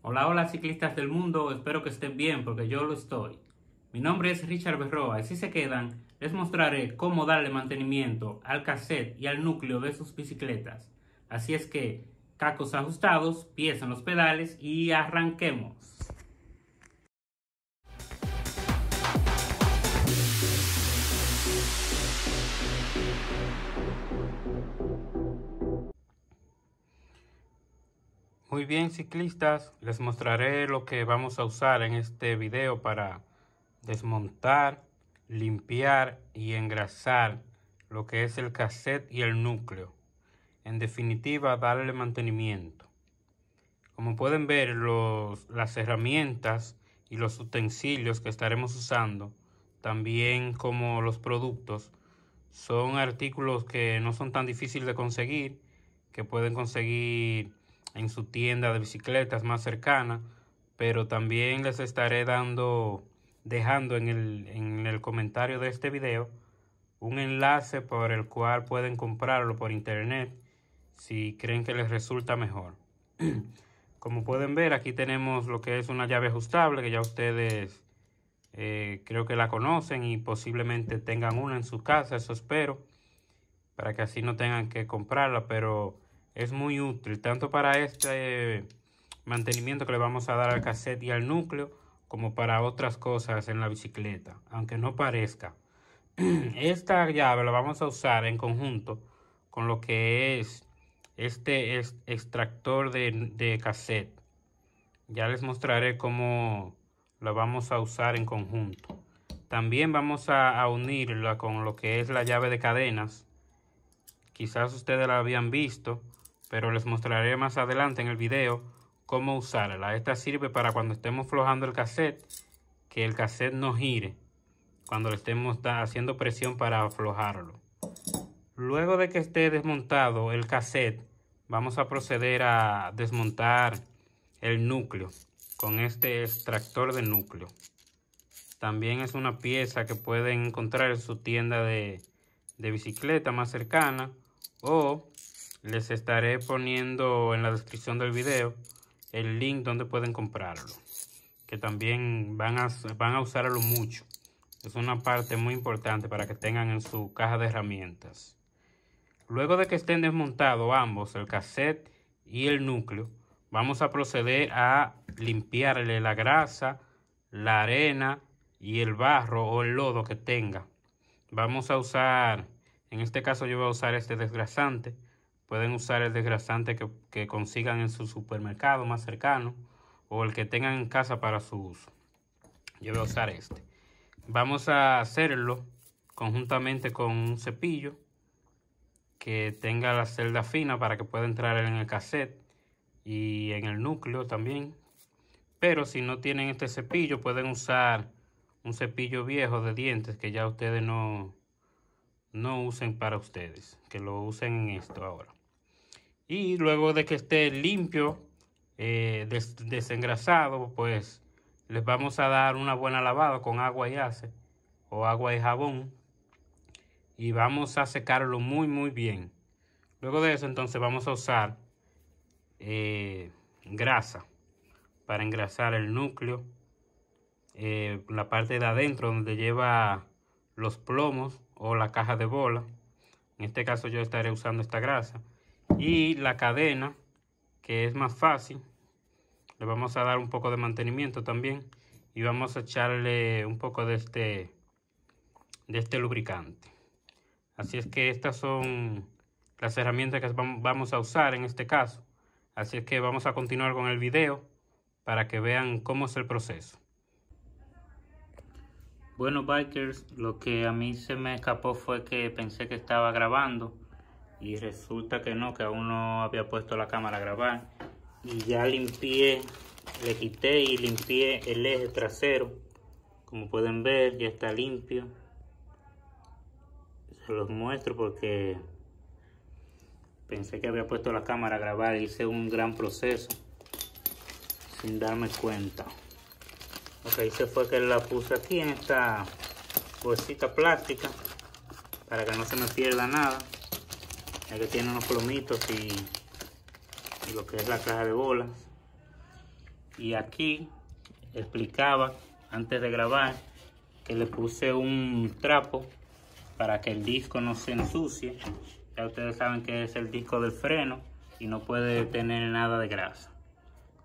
Hola, hola ciclistas del mundo, espero que estén bien porque yo lo estoy. Mi nombre es Richard Berroa y si se quedan, les mostraré cómo darle mantenimiento al cassette y al núcleo de sus bicicletas. Así es que, cacos ajustados, pies en los pedales y arranquemos. Muy bien ciclistas, les mostraré lo que vamos a usar en este video para desmontar, limpiar y engrasar lo que es el cassette y el núcleo. En definitiva, darle mantenimiento. Como pueden ver, los, las herramientas y los utensilios que estaremos usando, también como los productos, son artículos que no son tan difíciles de conseguir, que pueden conseguir en su tienda de bicicletas más cercana, pero también les estaré dando, dejando en el, en el comentario de este video un enlace por el cual pueden comprarlo por internet si creen que les resulta mejor. Como pueden ver, aquí tenemos lo que es una llave ajustable que ya ustedes eh, creo que la conocen y posiblemente tengan una en su casa, eso espero, para que así no tengan que comprarla, pero es muy útil tanto para este eh, mantenimiento que le vamos a dar al cassette y al núcleo como para otras cosas en la bicicleta, aunque no parezca. Esta llave la vamos a usar en conjunto con lo que es este extractor de, cassette. Ya les mostraré cómo la vamos a usar en conjunto. También vamos a unirla con lo que es la llave de cadenas. Quizás ustedes la habían visto pero les mostraré más adelante en el video cómo usarla. Esta sirve para cuando estemos aflojando el cassette, que el cassette no gire cuando le estemos haciendo presión para aflojarlo. Luego de que esté desmontado el cassette, vamos a proceder a desmontar el núcleo con este extractor de núcleo. También es una pieza que pueden encontrar en su tienda de, de bicicleta más cercana o les estaré poniendo en la descripción del video el link donde pueden comprarlo. Que también van a, van a usarlo mucho. Es una parte muy importante para que tengan en su caja de herramientas. Luego de que estén desmontados ambos, el cassette y el núcleo, vamos a proceder a limpiarle la grasa, la arena y el barro o el lodo que tenga. Vamos a usar, en este caso yo voy a usar este desgrasante Pueden usar el desgrasante que, consigan en su supermercado más cercano o el que tengan en casa para su uso. Yo voy a usar este. Vamos a hacerlo conjuntamente con un cepillo que tenga la celda fina para que pueda entrar en el cassette y en el núcleo también. Pero si no tienen este cepillo pueden usar un cepillo viejo de dientes que ya ustedes no, no usen para ustedes. Que lo usen en esto ahora y luego de que esté limpio, eh, desengrasado, pues les vamos a dar una buena lavada con agua y ace o agua y jabón y vamos a secarlo muy muy bien. Luego de eso entonces vamos a usar eh, grasa para engrasar el núcleo, eh, la parte de adentro donde lleva los plomos o la caja de bola. En este caso yo estaré usando esta grasa y la cadena que es más fácil le vamos a dar un poco de mantenimiento también y vamos a echarle un poco de este de este lubricante así es que estas son las herramientas que vamos a usar en este caso así es que vamos a continuar con el video para que vean cómo es el proceso bueno bikers lo que a mí se me escapó fue que pensé que estaba grabando y resulta que no, que aún no había puesto la cámara a grabar y ya limpié, le quité y limpié el eje trasero como pueden ver ya está limpio se los muestro porque pensé que había puesto la cámara a grabar hice un gran proceso sin darme cuenta lo que hice fue que la puse aquí en esta bolsita plástica para que no se me pierda nada ya que tiene unos plomitos y, lo que es la caja de bolas y aquí explicaba antes de grabar que le puse un trapo para que el disco no se ensucie ya ustedes saben que es el disco del freno y no puede tener nada de grasa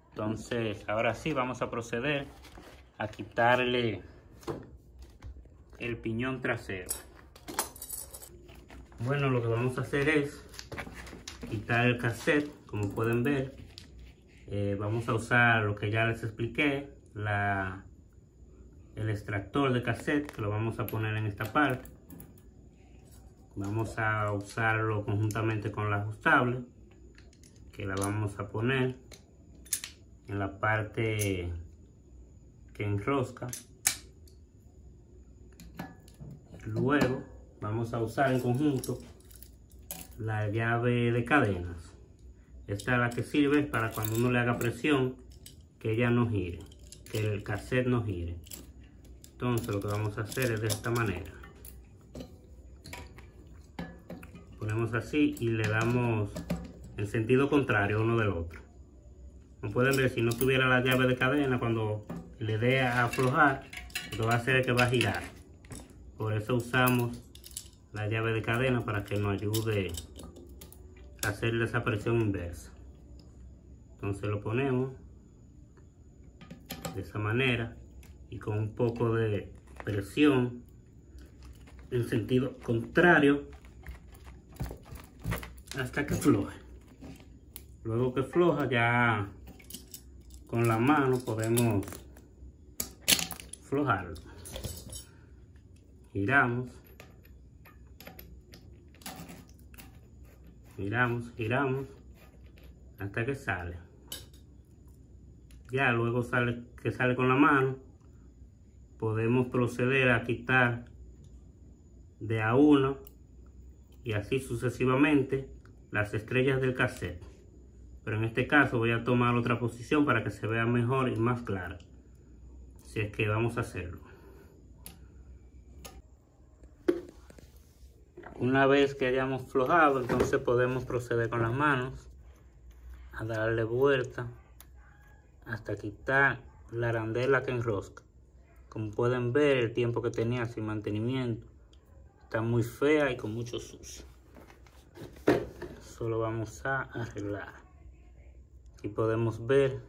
entonces ahora sí vamos a proceder a quitarle el piñón trasero bueno, lo que vamos a hacer es quitar el cassette, como pueden ver. Eh, vamos a usar lo que ya les expliqué, el extractor de cassette, que lo vamos a poner en esta parte. Vamos a usarlo conjuntamente con la ajustable, que la vamos a poner en la parte que enrosca. Luego vamos a usar en conjunto la llave de cadenas. Esta es la que sirve para cuando uno le haga presión que ella no gire, que el cassette no gire. Entonces lo que vamos a hacer es de esta manera. Ponemos así y le damos el sentido contrario uno del otro. Como pueden ver, si no tuviera la llave de cadena, cuando le dé a aflojar, lo que va a hacer es que va a girar. Por eso usamos la llave de cadena para que nos ayude a hacerle esa presión inversa entonces lo ponemos de esa manera y con un poco de presión en sentido contrario hasta que floje luego que floja ya con la mano podemos flojarlo giramos Miramos, giramos hasta que sale ya luego sale que sale con la mano podemos proceder a quitar de a uno y así sucesivamente las estrellas del cassette pero en este caso voy a tomar otra posición para que se vea mejor y más claro. si es que vamos a hacerlo Una vez que hayamos flojado, entonces podemos proceder con las manos a darle vuelta hasta quitar la arandela que enrosca. Como pueden ver, el tiempo que tenía sin mantenimiento está muy fea y con mucho sucio. Solo vamos a arreglar. Y podemos ver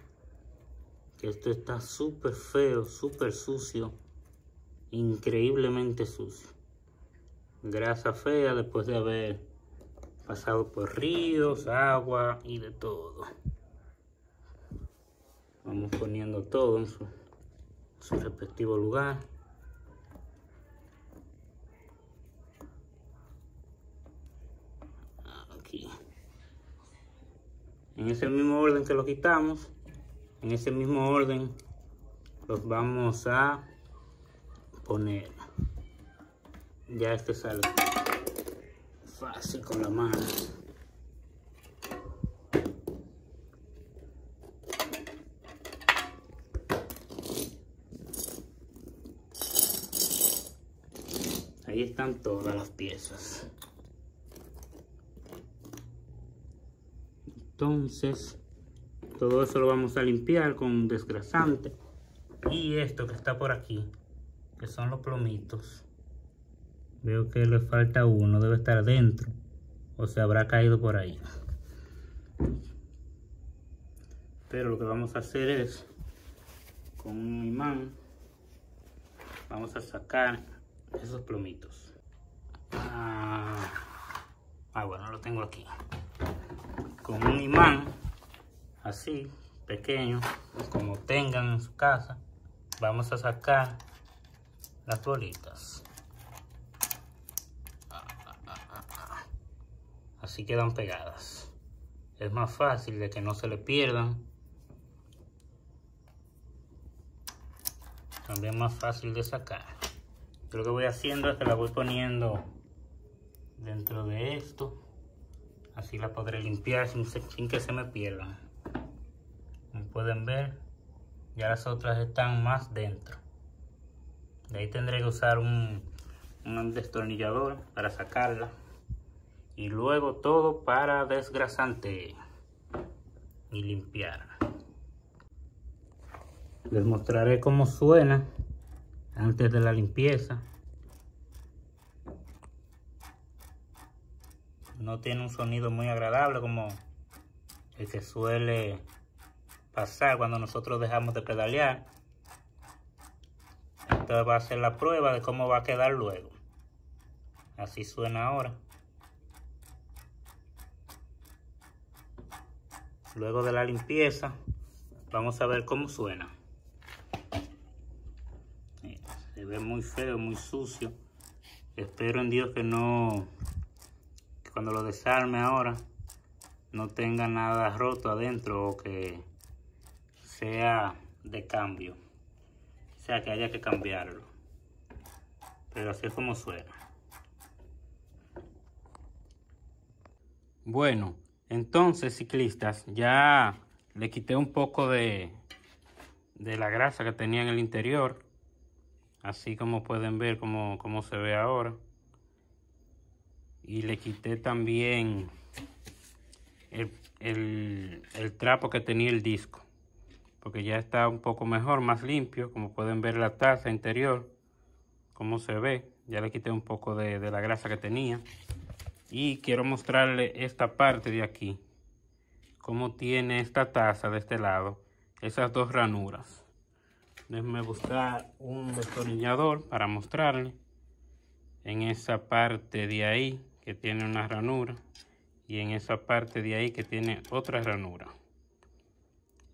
que esto está súper feo, súper sucio, increíblemente sucio grasa fea después de haber pasado por ríos, agua y de todo. Vamos poniendo todo en su, respectivo lugar. Aquí. En ese mismo orden que lo quitamos, en ese mismo orden los vamos a poner. Ya este sale fácil con la mano. Ahí están todas las piezas. Entonces, todo eso lo vamos a limpiar con un desgrasante. Y esto que está por aquí, que son los plomitos. Veo que le falta uno, debe estar dentro. O se habrá caído por ahí. Pero lo que vamos a hacer es, con un imán, vamos a sacar esos plomitos. Ah, ah bueno, lo tengo aquí. Con un imán, así, pequeño, como tengan en su casa, vamos a sacar las bolitas. así quedan pegadas es más fácil de que no se le pierdan también más fácil de sacar lo que voy haciendo es que la voy poniendo dentro de esto así la podré limpiar sin, que se me pierdan como pueden ver ya las otras están más dentro de ahí tendré que usar un, un destornillador para sacarla y luego todo para desgrasante y limpiar les mostraré cómo suena antes de la limpieza no tiene un sonido muy agradable como el que suele pasar cuando nosotros dejamos de pedalear Entonces va a ser la prueba de cómo va a quedar luego así suena ahora Luego de la limpieza, vamos a ver cómo suena. Se ve muy feo, muy sucio. Espero en Dios que no, cuando lo desarme ahora, no tenga nada roto adentro o que sea de cambio. O sea, que haya que cambiarlo. Pero así es como suena. Bueno, entonces, ciclistas, ya le quité un poco de, la grasa que tenía en el interior. Así como pueden ver cómo se ve ahora. Y le quité también el, trapo que tenía el disco. Porque ya está un poco mejor, más limpio. Como pueden ver la taza interior. Como se ve. Ya le quité un poco de, de la grasa que tenía y quiero mostrarle esta parte de aquí cómo tiene esta taza de este lado esas dos ranuras déjenme buscar un destornillador para mostrarle en esa parte de ahí que tiene una ranura y en esa parte de ahí que tiene otra ranura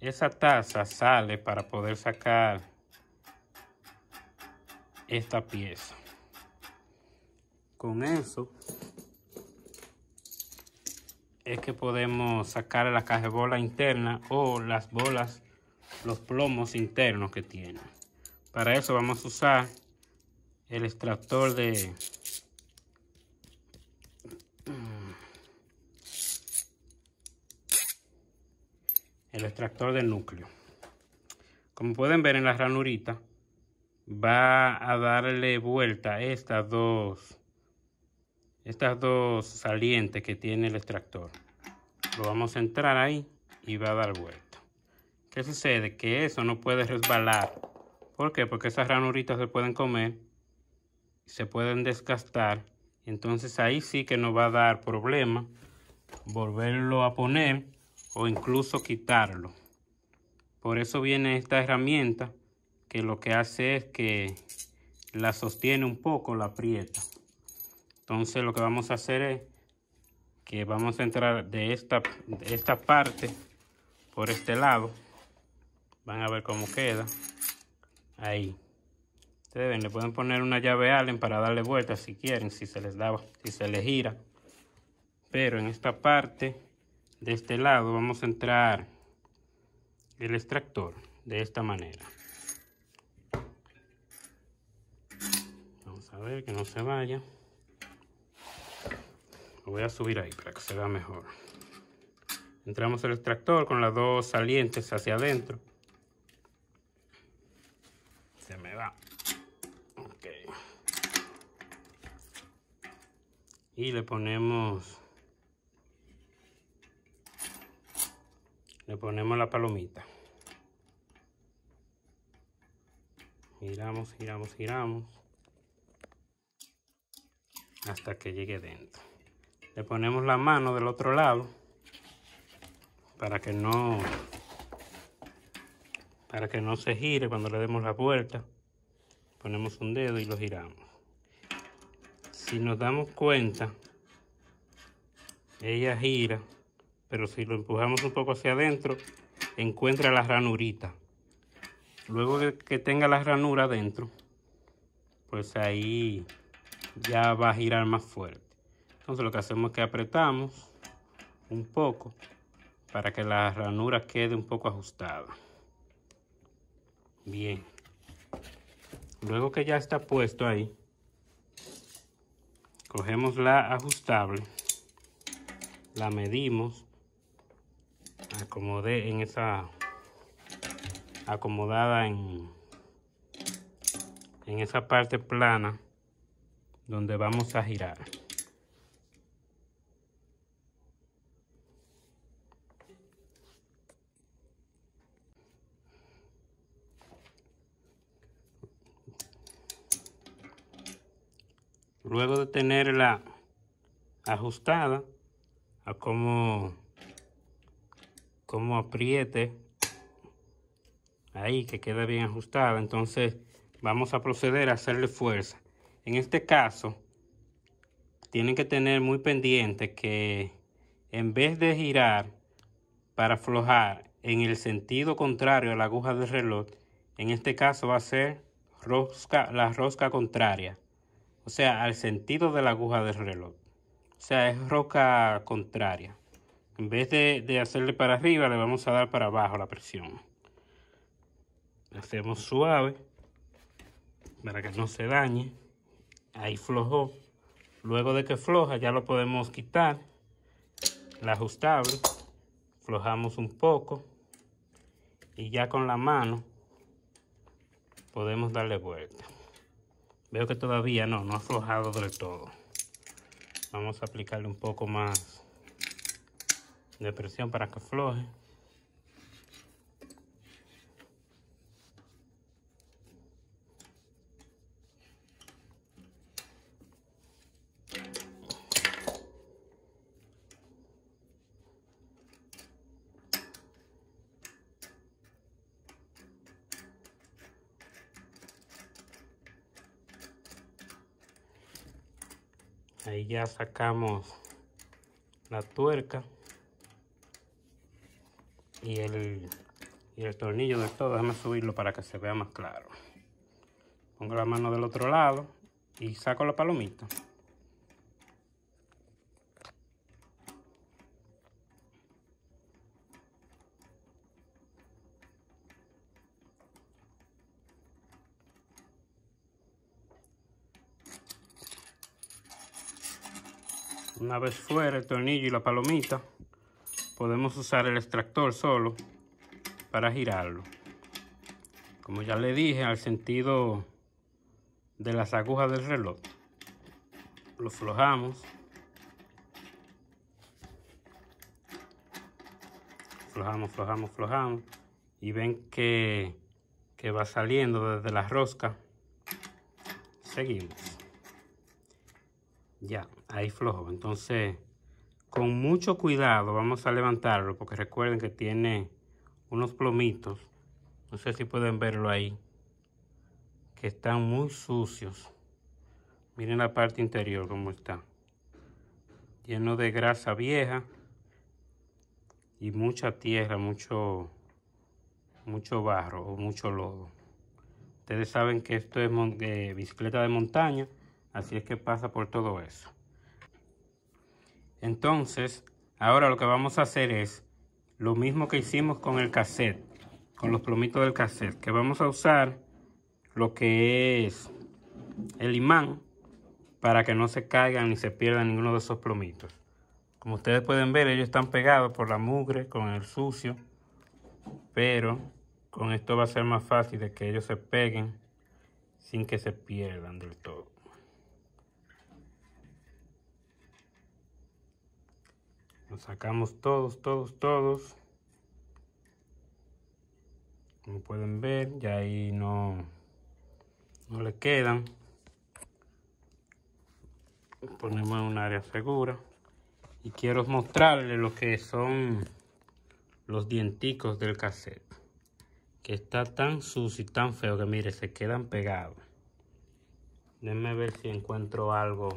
esa taza sale para poder sacar esta pieza con eso es que podemos sacar la caja bola interna o las bolas, los plomos internos que tiene. Para eso vamos a usar el extractor de mm, el extractor del núcleo. Como pueden ver en la ranurita, va a darle vuelta estas dos estas dos salientes que tiene el extractor. Lo vamos a entrar ahí y va a dar vuelta. ¿Qué sucede? Que eso no puede resbalar. ¿Por qué? Porque esas ranuritas se pueden comer, se pueden desgastar. Entonces ahí sí que nos va a dar problema volverlo a poner o incluso quitarlo. Por eso viene esta herramienta que lo que hace es que la sostiene un poco, la aprieta entonces lo que vamos a hacer es que vamos a entrar de esta, esta parte por este lado van a ver cómo queda ahí ustedes ven le pueden poner una llave allen para darle vuelta si quieren si se les daba, si se les gira pero en esta parte de este lado vamos a entrar el extractor de esta manera vamos a ver que no se vaya voy a subir ahí para que se vea mejor. Entramos el extractor con las dos salientes hacia adentro. Se me va. Ok. Y le ponemos... Le ponemos la palomita. Giramos, giramos, giramos. Hasta que llegue dentro le ponemos la mano del otro lado para que no para que no se gire cuando le demos la puerta ponemos un dedo y lo giramos si nos damos cuenta ella gira pero si lo empujamos un poco hacia adentro encuentra la ranurita luego que tenga la ranura adentro pues ahí ya va a girar más fuerte lo que hacemos es que apretamos un poco para que la ranura quede un poco ajustada. Bien. Luego que ya está puesto ahí, cogemos la ajustable, la medimos, acomode en esa acomodada en, en esa parte plana donde vamos a girar. Luego de tenerla ajustada a cómo, apriete, ahí que queda bien ajustada, entonces vamos a proceder a hacerle fuerza. En este caso, tienen que tener muy pendiente que en vez de girar para aflojar en el sentido contrario a la aguja del reloj, en este caso va a ser rosca, la rosca contraria o sea, al sentido de la aguja del reloj. O sea, es roca contraria. En vez de, de hacerle para arriba, le vamos a dar para abajo la presión. Hacemos suave para que no se dañe. Ahí flojó. Luego de que floja, ya lo podemos quitar. La ajustable. Flojamos un poco. Y ya con la mano podemos darle vuelta. Veo que todavía no, no ha aflojado del todo. Vamos a aplicarle un poco más de presión para que afloje. ya sacamos la tuerca y el, tornillo de todo. Déjame subirlo para que se vea más claro. Pongo la mano del otro lado y saco la palomita. Una vez fuera el tornillo y la palomita, podemos usar el extractor solo para girarlo. Como ya le dije, al sentido de las agujas del reloj. Lo flojamos. Flojamos, flojamos, flojamos. Y ven que, que va saliendo desde la rosca. Seguimos. Ya, ahí flojo. Entonces, con mucho cuidado vamos a levantarlo porque recuerden que tiene unos plomitos. No sé si pueden verlo ahí. Que están muy sucios. Miren la parte interior como está. Lleno de grasa vieja. Y mucha tierra, mucho, mucho barro o mucho lodo. Ustedes saben que esto es eh, bicicleta de montaña Así es que pasa por todo eso. Entonces, ahora lo que vamos a hacer es lo mismo que hicimos con el cassette, con los plomitos del cassette, que vamos a usar lo que es el imán para que no se caigan ni se pierdan ninguno de esos plomitos. Como ustedes pueden ver, ellos están pegados por la mugre, con el sucio, pero con esto va a ser más fácil de que ellos se peguen sin que se pierdan del todo. Lo sacamos todos, todos, todos. Como pueden ver, ya ahí no, no le quedan. Ponemos en un área segura. Y quiero mostrarles lo que son los dienticos del cassette. Que está tan sucio y tan feo que mire, se quedan pegados. Déjenme ver si encuentro algo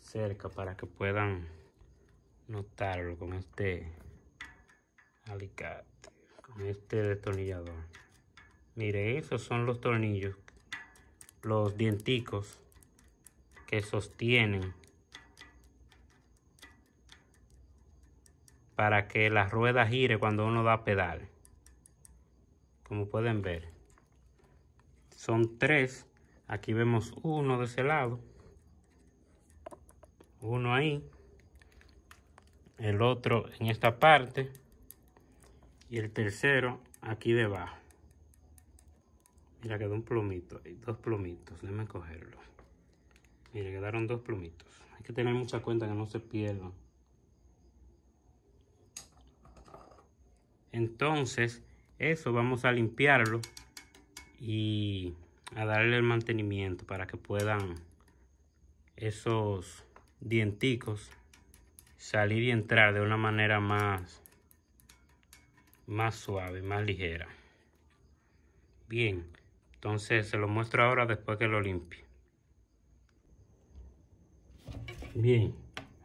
cerca para que puedan notarlo con este alicate, con este destornillador. Mire, esos son los tornillos, los dienticos que sostienen para que la rueda gire cuando uno da pedal. Como pueden ver, son tres. Aquí vemos uno de ese lado, uno ahí el otro en esta parte y el tercero aquí debajo. Mira, quedó un plumito, dos plumitos, déjame cogerlo. Mira, quedaron dos plumitos. Hay que tener mucha cuenta que no se pierdan. Entonces, eso vamos a limpiarlo y a darle el mantenimiento para que puedan esos dienticos salir y entrar de una manera más, más suave, más ligera. Bien, entonces se lo muestro ahora después que lo limpie. Bien,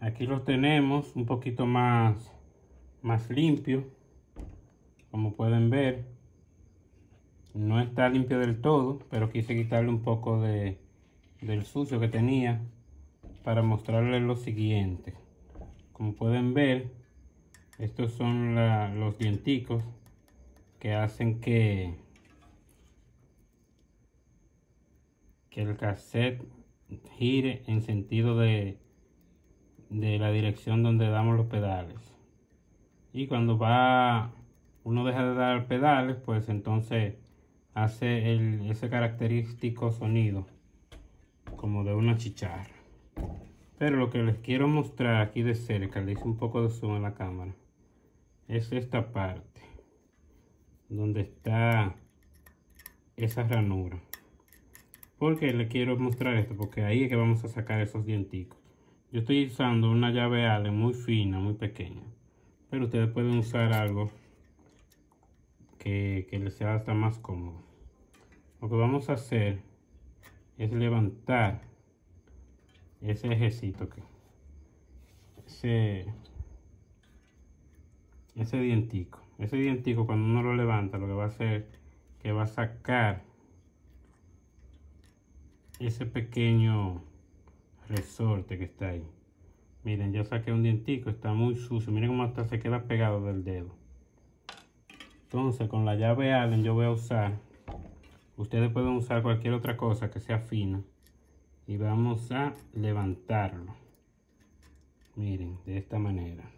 aquí lo tenemos un poquito más, más limpio. Como pueden ver, no está limpio del todo, pero quise quitarle un poco de, del sucio que tenía para mostrarles lo siguiente como pueden ver estos son los dienticos que hacen que el cassette gire en sentido de la dirección donde damos los pedales y cuando va uno deja de dar pedales pues entonces hace ese característico sonido como de una chicharra pero lo que les quiero mostrar aquí de cerca, le hice un poco de zoom a la cámara, es esta parte, donde está esa ranura. Porque le quiero mostrar esto, porque ahí es que vamos a sacar esos dienticos. Yo estoy usando una llave Allen muy fina, muy pequeña. Pero ustedes pueden usar algo que, que les sea hasta más cómodo. Lo que vamos a hacer es levantar ese ejecito que ese ese dientico ese dientico cuando uno lo levanta lo que va a hacer que va a sacar ese pequeño resorte que está ahí miren ya saqué un dientico está muy sucio miren cómo hasta se queda pegado del dedo entonces con la llave Allen yo voy a usar ustedes pueden usar cualquier otra cosa que sea fina y vamos a levantarlo miren de esta manera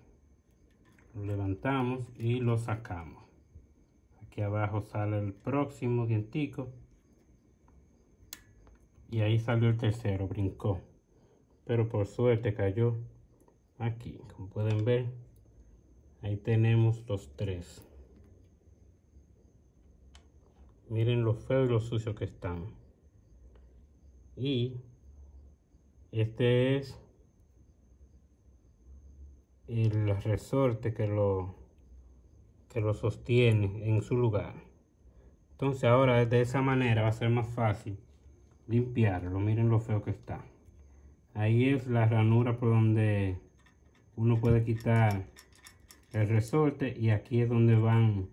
lo levantamos y lo sacamos aquí abajo sale el próximo dientico y ahí salió el tercero brincó pero por suerte cayó aquí como pueden ver ahí tenemos los tres miren lo feo y lo sucio que están y este es el resorte que lo que lo sostiene en su lugar entonces ahora de esa manera va a ser más fácil limpiarlo miren lo feo que está ahí es la ranura por donde uno puede quitar el resorte y aquí es donde van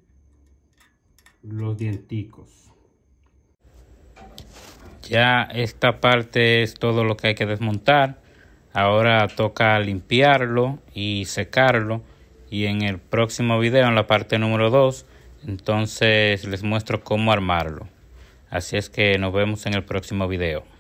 los dienticos ya esta parte es todo lo que hay que desmontar. Ahora toca limpiarlo y secarlo. Y en el próximo video, en la parte número 2, entonces les muestro cómo armarlo. Así es que nos vemos en el próximo video.